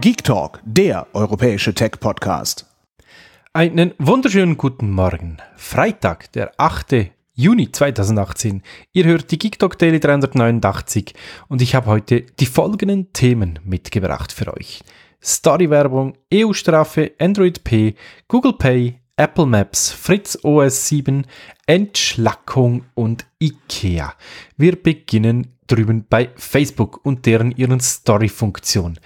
Geek Talk, der europäische Tech-Podcast. Einen wunderschönen guten Morgen. Freitag, der 8. Juni 2018. Ihr hört die Geek Talk Daily 389 und ich habe heute die folgenden Themen mitgebracht für euch. Story-Werbung, EU-Strafe, Android P, Google Pay, Apple Maps, Fritz OS 7, Entschlackung und IKEA. Wir beginnen drüben bei Facebook und deren ihren Story-Funktion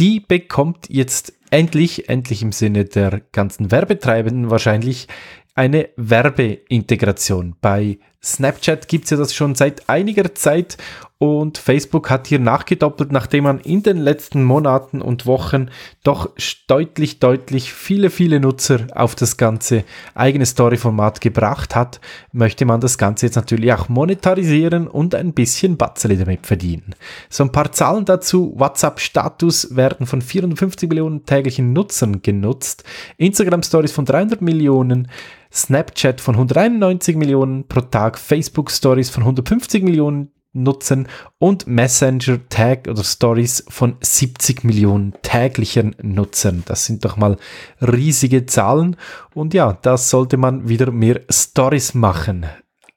die bekommt jetzt endlich, endlich im Sinne der ganzen Werbetreibenden wahrscheinlich eine Werbeintegration bei Snapchat gibt es ja das schon seit einiger Zeit und Facebook hat hier nachgedoppelt, nachdem man in den letzten Monaten und Wochen doch deutlich, deutlich viele, viele Nutzer auf das ganze eigene Story-Format gebracht hat, möchte man das Ganze jetzt natürlich auch monetarisieren und ein bisschen Batzele damit verdienen. So ein paar Zahlen dazu. WhatsApp-Status werden von 450 Millionen täglichen Nutzern genutzt, Instagram-Stories von 300 Millionen, Snapchat von 191 Millionen pro Tag Tag Facebook Stories von 150 Millionen Nutzern und Messenger Tag oder Stories von 70 Millionen täglichen Nutzern. Das sind doch mal riesige Zahlen. Und ja, da sollte man wieder mehr Stories machen.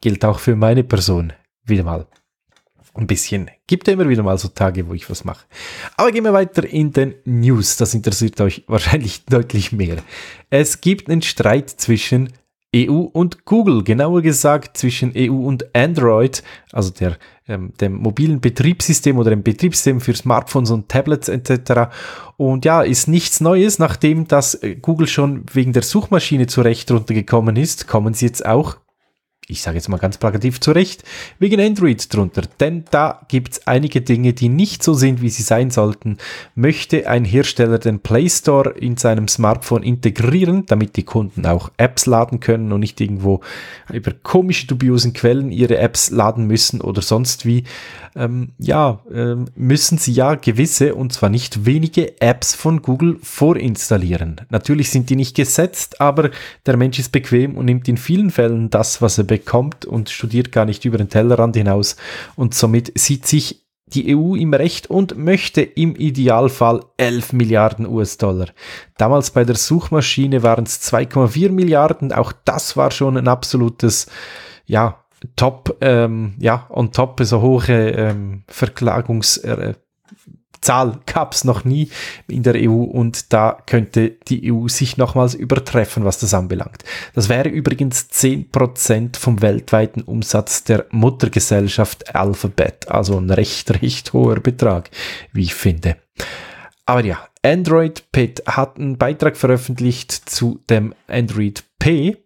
Gilt auch für meine Person. Wieder mal ein bisschen. Gibt ja immer wieder mal so Tage, wo ich was mache. Aber gehen wir weiter in den News. Das interessiert euch wahrscheinlich deutlich mehr. Es gibt einen Streit zwischen EU und Google, genauer gesagt zwischen EU und Android, also der, ähm, dem mobilen Betriebssystem oder dem Betriebssystem für Smartphones und Tablets etc. Und ja, ist nichts Neues, nachdem das äh, Google schon wegen der Suchmaschine zurecht runtergekommen ist, kommen sie jetzt auch ich sage jetzt mal ganz plakativ zurecht, wegen Android drunter. Denn da gibt es einige Dinge, die nicht so sind, wie sie sein sollten. Möchte ein Hersteller den Play Store in seinem Smartphone integrieren, damit die Kunden auch Apps laden können und nicht irgendwo über komische, dubiosen Quellen ihre Apps laden müssen oder sonst wie, ähm, ja, ähm, müssen sie ja gewisse, und zwar nicht wenige Apps von Google vorinstallieren. Natürlich sind die nicht gesetzt, aber der Mensch ist bequem und nimmt in vielen Fällen das, was er bekommt und studiert gar nicht über den Tellerrand hinaus und somit sieht sich die EU im Recht und möchte im Idealfall 11 Milliarden US-Dollar. Damals bei der Suchmaschine waren es 2,4 Milliarden, auch das war schon ein absolutes, ja, top, ähm, ja, on top, so hohe ähm, Verklagungs, äh, Zahl gab es noch nie in der EU und da könnte die EU sich nochmals übertreffen, was das anbelangt. Das wäre übrigens 10% vom weltweiten Umsatz der Muttergesellschaft Alphabet, also ein recht, recht hoher Betrag, wie ich finde. Aber ja, Android Pit hat einen Beitrag veröffentlicht zu dem Android P,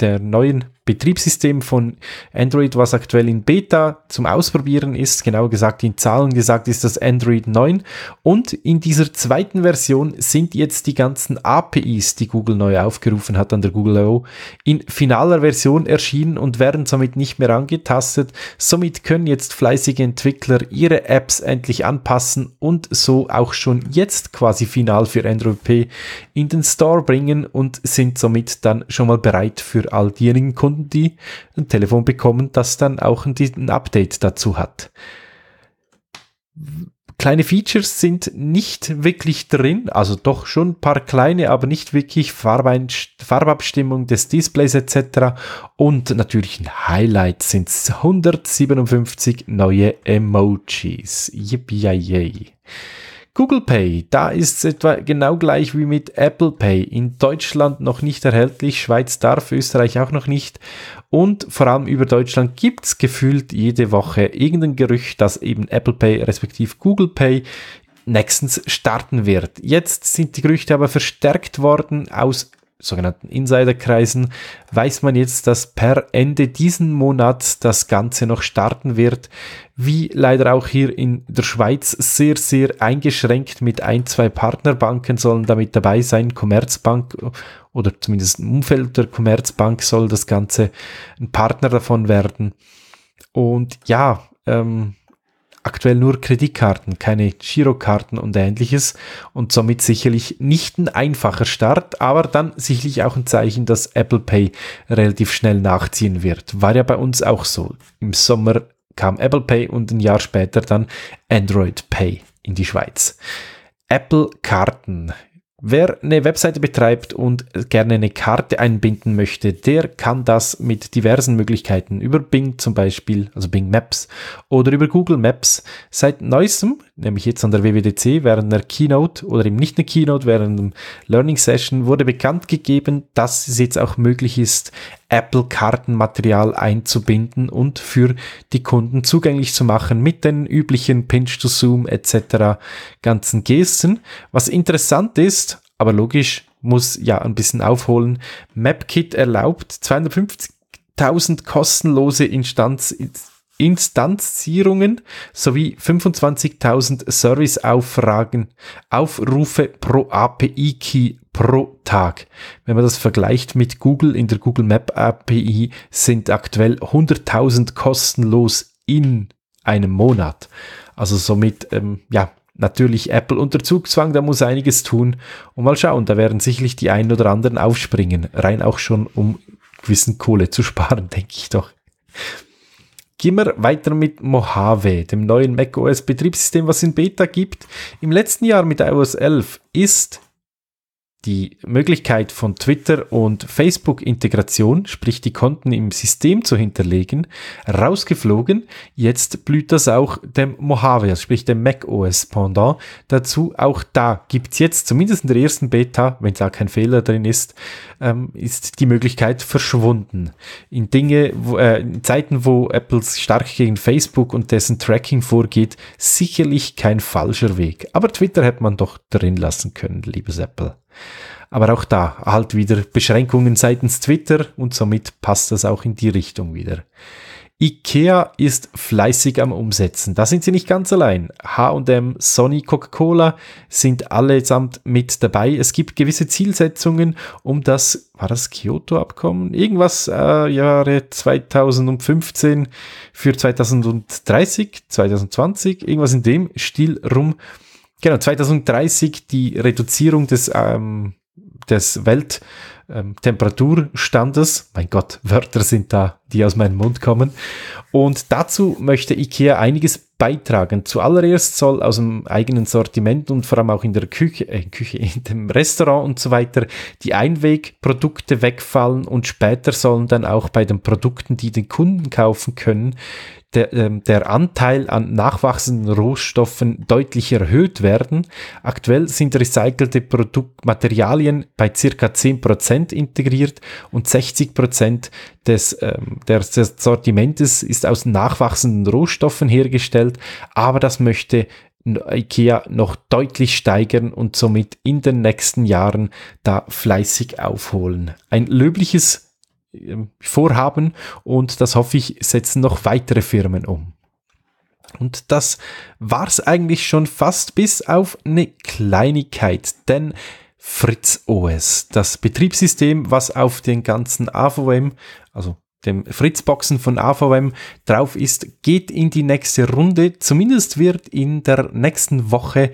der neuen Betriebssystem von Android, was aktuell in Beta zum Ausprobieren ist, genau gesagt in Zahlen gesagt ist das Android 9. Und in dieser zweiten Version sind jetzt die ganzen APIs, die Google neu aufgerufen hat an der Google I.O., in finaler Version erschienen und werden somit nicht mehr angetastet. Somit können jetzt fleißige Entwickler ihre Apps endlich anpassen und so auch schon jetzt quasi final für Android P in den Store bringen und sind somit dann schon mal bereit für all diejenigen Kunden, Kunden, die ein Telefon bekommen, das dann auch ein, ein Update dazu hat. Kleine Features sind nicht wirklich drin, also doch schon ein paar kleine, aber nicht wirklich Farbabstimmung des Displays etc. Und natürlich ein Highlight sind 157 neue Emojis. Yippee! Google Pay, da ist es etwa genau gleich wie mit Apple Pay. In Deutschland noch nicht erhältlich, Schweiz darf, Österreich auch noch nicht. Und vor allem über Deutschland gibt es gefühlt jede Woche irgendein Gerücht, dass eben Apple Pay respektive Google Pay nächstens starten wird. Jetzt sind die Gerüchte aber verstärkt worden aus sogenannten Insiderkreisen, weiß man jetzt, dass per Ende diesen Monats das Ganze noch starten wird, wie leider auch hier in der Schweiz sehr, sehr eingeschränkt mit ein, zwei Partnerbanken sollen damit dabei sein. Commerzbank oder zumindest ein Umfeld der Commerzbank soll das Ganze ein Partner davon werden. Und ja, ähm, aktuell nur Kreditkarten, keine Girokarten und ähnliches und somit sicherlich nicht ein einfacher Start, aber dann sicherlich auch ein Zeichen, dass Apple Pay relativ schnell nachziehen wird. War ja bei uns auch so. Im Sommer kam Apple Pay und ein Jahr später dann Android Pay in die Schweiz. Apple Karten Wer eine Webseite betreibt und gerne eine Karte einbinden möchte, der kann das mit diversen Möglichkeiten über Bing zum Beispiel, also Bing Maps oder über Google Maps. Seit neuestem nämlich jetzt an der WWDC während einer Keynote oder eben nicht einer Keynote, während einer Learning Session wurde bekannt gegeben, dass es jetzt auch möglich ist, Apple-Kartenmaterial einzubinden und für die Kunden zugänglich zu machen mit den üblichen Pinch-to-Zoom etc. ganzen Gesten. Was interessant ist, aber logisch, muss ja ein bisschen aufholen. MapKit erlaubt 250.000 kostenlose Instanz Instanzierungen sowie 25.000 Serviceaufragen, Aufrufe pro API-Key pro Tag. Wenn man das vergleicht mit Google in der Google Map API sind aktuell 100.000 kostenlos in einem Monat. Also somit, ähm, ja, natürlich Apple unter Zugzwang, da muss einiges tun. Und mal schauen, da werden sicherlich die einen oder anderen aufspringen. Rein auch schon, um gewissen Kohle zu sparen, denke ich doch. Gehen wir weiter mit Mojave, dem neuen macOS Betriebssystem, was es in Beta gibt. Im letzten Jahr mit iOS 11 ist die Möglichkeit von Twitter und Facebook Integration, sprich die Konten im System zu hinterlegen, rausgeflogen. Jetzt blüht das auch dem Mojave, sprich dem Mac OS Pendant dazu. Auch da gibt's jetzt, zumindest in der ersten Beta, wenn da kein Fehler drin ist, ähm, ist die Möglichkeit verschwunden. In Dinge, wo, äh, in Zeiten, wo Apple stark gegen Facebook und dessen Tracking vorgeht, sicherlich kein falscher Weg. Aber Twitter hätte man doch drin lassen können, liebes Apple. Aber auch da halt wieder Beschränkungen seitens Twitter und somit passt das auch in die Richtung wieder. IKEA ist fleißig am Umsetzen. Da sind sie nicht ganz allein. HM, Sony, Coca-Cola sind allesamt mit dabei. Es gibt gewisse Zielsetzungen, um das, war das Kyoto-Abkommen? Irgendwas äh, Jahre 2015 für 2030, 2020, irgendwas in dem Stil rum Genau, 2030 die Reduzierung des, ähm, des Welttemperaturstandes. Ähm, mein Gott, Wörter sind da, die aus meinem Mund kommen. Und dazu möchte IKEA einiges beitragen. Zuallererst soll aus dem eigenen Sortiment und vor allem auch in der Küche, äh, Küche in dem Restaurant und so weiter die Einwegprodukte wegfallen und später sollen dann auch bei den Produkten, die den Kunden kaufen können, der, ähm, der Anteil an nachwachsenden Rohstoffen deutlich erhöht werden. Aktuell sind recycelte Produktmaterialien bei circa 10% integriert und 60% des, ähm, des Sortimentes ist aus nachwachsenden Rohstoffen hergestellt, aber das möchte IKEA noch deutlich steigern und somit in den nächsten Jahren da fleißig aufholen. Ein löbliches ähm, vorhaben und das hoffe ich, setzen noch weitere Firmen um. Und das war es eigentlich schon fast bis auf eine Kleinigkeit, denn Fritz OS, das Betriebssystem, was auf den ganzen AVM, also dem Fritzboxen von AVM drauf ist, geht in die nächste Runde. Zumindest wird in der nächsten Woche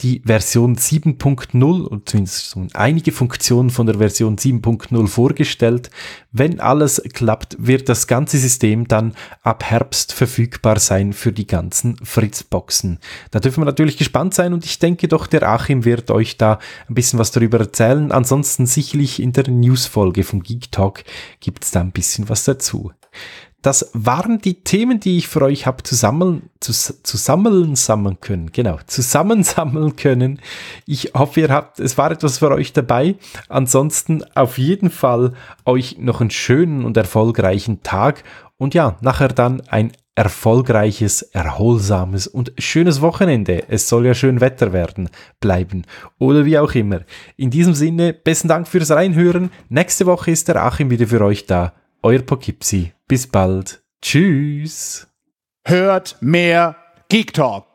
die Version 7.0 und zumindest einige Funktionen von der Version 7.0 vorgestellt. Wenn alles klappt, wird das ganze System dann ab Herbst verfügbar sein für die ganzen Fritzboxen. Da dürfen wir natürlich gespannt sein und ich denke doch, der Achim wird euch da ein bisschen was darüber erzählen. Ansonsten sicherlich in der Newsfolge vom Geek Talk gibt es da ein bisschen was dazu das waren die Themen, die ich für euch habe zusammen, zus, zusammen sammeln können. Genau, zusammensammeln können. Ich hoffe, ihr habt, es war etwas für euch dabei. Ansonsten auf jeden Fall euch noch einen schönen und erfolgreichen Tag und ja, nachher dann ein erfolgreiches, erholsames und schönes Wochenende. Es soll ja schön Wetter werden, bleiben oder wie auch immer. In diesem Sinne, besten Dank fürs Reinhören. Nächste Woche ist der Achim wieder für euch da. Euer Pokipsi. Bis bald. Tschüss. Hört mehr Geek Talk.